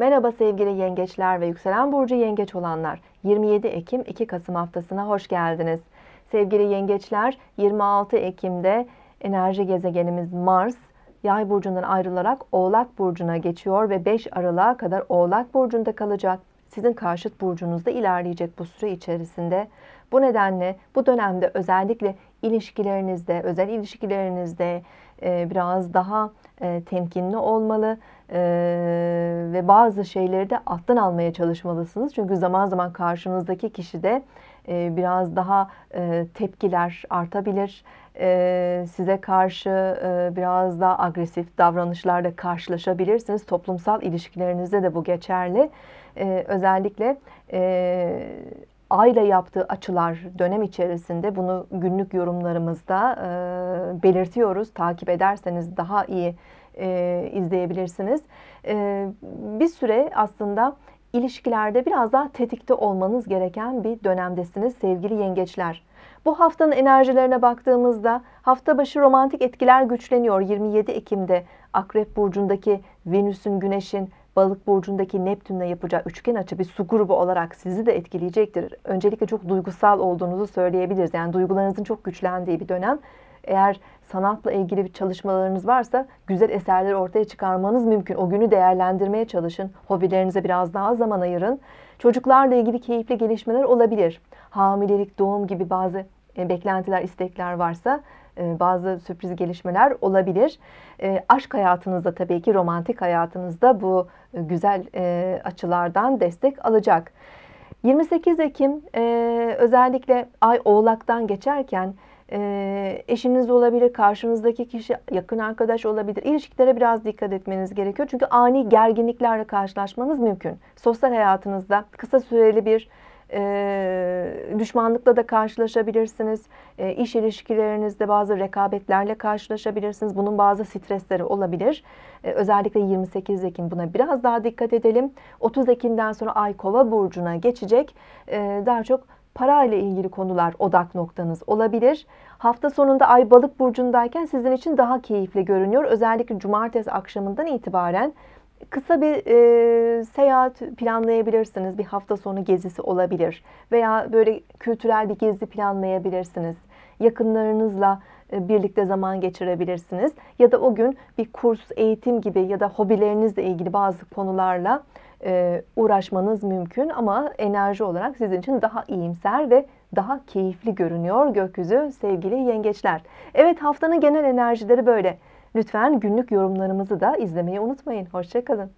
Merhaba sevgili yengeçler ve yükselen burcu yengeç olanlar. 27 Ekim 2 Kasım haftasına hoş geldiniz. Sevgili yengeçler 26 Ekim'de enerji gezegenimiz Mars Yay burcundan ayrılarak Oğlak burcuna geçiyor ve 5 Aralık'a kadar Oğlak burcunda kalacak. Sizin karşıt burcunuzda ilerleyecek bu süre içerisinde. Bu nedenle bu dönemde özellikle ilişkilerinizde, özel ilişkilerinizde, e, biraz daha e, temkinli olmalı e, ve bazı şeyleri de alttan almaya çalışmalısınız. Çünkü zaman zaman karşınızdaki kişi de e, biraz daha tepkiler artabilir. size karşı biraz daha agresif davranışlarla karşılaşabilirsiniz. Toplumsal ilişkilerinizde de bu geçerli. özellikle Ay'la yaptığı açılar dönem içerisinde bunu günlük yorumlarımızda e, belirtiyoruz. Takip ederseniz daha iyi e, izleyebilirsiniz. E, bir süre aslında ilişkilerde biraz daha tetikte olmanız gereken bir dönemdesiniz sevgili yengeçler. Bu haftanın enerjilerine baktığımızda hafta başı romantik etkiler güçleniyor. 27 Ekim'de Akrep Burcu'ndaki Venüs'ün, Güneş'in Balık burcundaki Neptün'le yapacağı üçgen açı bir su grubu olarak sizi de etkileyecektir. Öncelikle çok duygusal olduğunuzu söyleyebiliriz. Yani duygularınızın çok güçlendiği bir dönem. Eğer sanatla ilgili bir çalışmalarınız varsa güzel eserleri ortaya çıkarmanız mümkün. O günü değerlendirmeye çalışın. Hobilerinize biraz daha zaman ayırın. Çocuklarla ilgili keyifli gelişmeler olabilir. Hamilelik, doğum gibi bazı e, beklentiler, istekler varsa e, bazı sürpriz gelişmeler olabilir. E, aşk hayatınızda tabii ki romantik hayatınızda bu güzel açılardan destek alacak. 28 Ekim özellikle Ay Oğlak'tan geçerken eşiniz olabilir, karşınızdaki kişi yakın arkadaş olabilir. İlişkilere biraz dikkat etmeniz gerekiyor. Çünkü ani gerginliklerle karşılaşmanız mümkün. Sosyal hayatınızda kısa süreli bir e, düşmanlıkla da karşılaşabilirsiniz. E, iş ilişkilerinizde bazı rekabetlerle karşılaşabilirsiniz. Bunun bazı stresleri olabilir. E, özellikle 28 Ekim buna biraz daha dikkat edelim. 30 Ekim'den sonra Ay Kova burcuna geçecek. E, daha çok para ile ilgili konular odak noktanız olabilir. Hafta sonunda Ay Balık burcundayken sizin için daha keyifli görünüyor. Özellikle cumartesi akşamından itibaren kısa bir e, seyahat planlayabilirsiniz. Bir hafta sonu gezisi olabilir veya böyle kültürel bir gezi planlayabilirsiniz. Yakınlarınızla e, birlikte zaman geçirebilirsiniz ya da o gün bir kurs, eğitim gibi ya da hobilerinizle ilgili bazı konularla e, uğraşmanız mümkün ama enerji olarak sizin için daha iyimser ve daha keyifli görünüyor gökyüzü sevgili yengeçler. Evet haftanın genel enerjileri böyle. Lütfen günlük yorumlarımızı da izlemeyi unutmayın. Hoşçakalın.